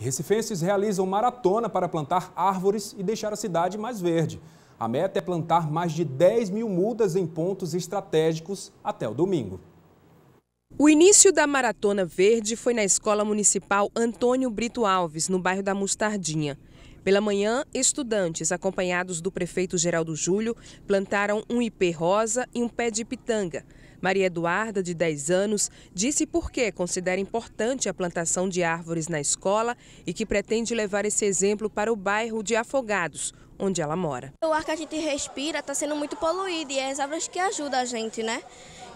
Recifenses realizam maratona para plantar árvores e deixar a cidade mais verde. A meta é plantar mais de 10 mil mudas em pontos estratégicos até o domingo. O início da Maratona Verde foi na Escola Municipal Antônio Brito Alves, no bairro da Mostardinha. Pela manhã, estudantes, acompanhados do prefeito Geraldo Júlio, plantaram um ipê rosa e um pé de pitanga. Maria Eduarda, de 10 anos, disse por que considera importante a plantação de árvores na escola e que pretende levar esse exemplo para o bairro de Afogados, onde ela mora. O ar que a gente respira está sendo muito poluído e é as árvores que ajudam a gente, né?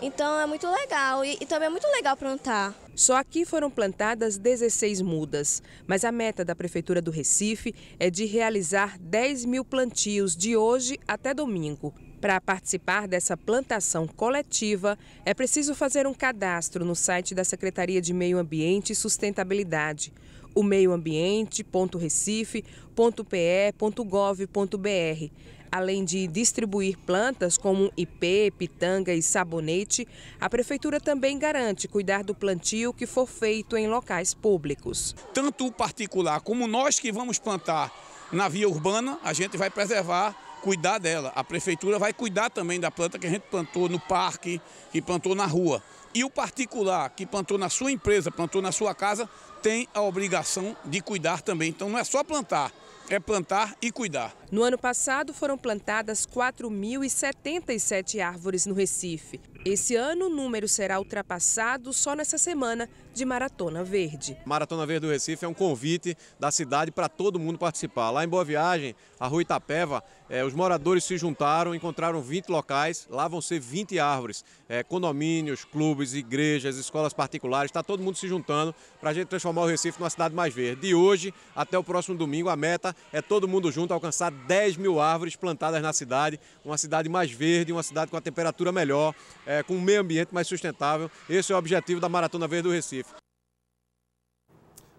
Então é muito legal e, e também é muito legal plantar. Só aqui foram plantadas 16 mudas, mas a meta da Prefeitura do Recife é de realizar 10 mil plantios de hoje até domingo. Para participar dessa plantação coletiva, é preciso fazer um cadastro no site da Secretaria de Meio Ambiente e Sustentabilidade o meioambiente.recife.pe.gov.br, além de distribuir plantas como ipê, pitanga e sabonete, a prefeitura também garante cuidar do plantio que for feito em locais públicos. Tanto o particular como nós que vamos plantar na via urbana, a gente vai preservar, cuidar dela. A prefeitura vai cuidar também da planta que a gente plantou no parque, que plantou na rua. E o particular que plantou na sua empresa, plantou na sua casa, tem a obrigação de cuidar também. Então não é só plantar, é plantar e cuidar. No ano passado foram plantadas 4.077 árvores no Recife. Esse ano o número será ultrapassado só nessa semana de Maratona Verde. Maratona Verde do Recife é um convite da cidade para todo mundo participar. Lá em Boa Viagem, a Rua Itapeva é, os moradores se juntaram, encontraram 20 locais, lá vão ser 20 árvores. É, condomínios, clubes, igrejas, escolas particulares, está todo mundo se juntando para a gente transformar o Recife numa cidade mais verde. De hoje até o próximo domingo, a meta é todo mundo junto alcançar 10 mil árvores plantadas na cidade, uma cidade mais verde, uma cidade com a temperatura melhor, é, com um meio ambiente mais sustentável. Esse é o objetivo da Maratona Verde do Recife.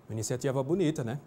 Uma iniciativa bonita, né?